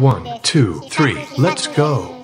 One, two, three, let's go.